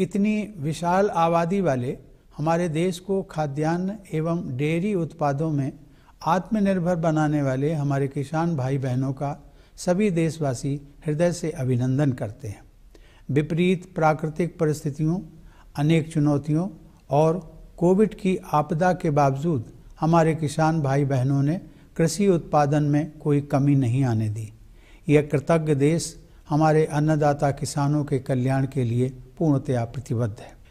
इतनी विशाल आबादी वाले हमारे देश को खाद्यान्न एवं डेयरी उत्पादों में आत्मनिर्भर बनाने वाले हमारे किसान भाई बहनों का सभी देशवासी हृदय से अभिनंदन करते हैं विपरीत प्राकृतिक परिस्थितियों अनेक चुनौतियों और कोविड की आपदा के बावजूद हमारे किसान भाई बहनों ने कृषि उत्पादन में कोई कमी नहीं आने दी यह कृतज्ञ देश हमारे अन्नदाता किसानों के कल्याण के लिए पूर्णतया प्रतिबद्ध है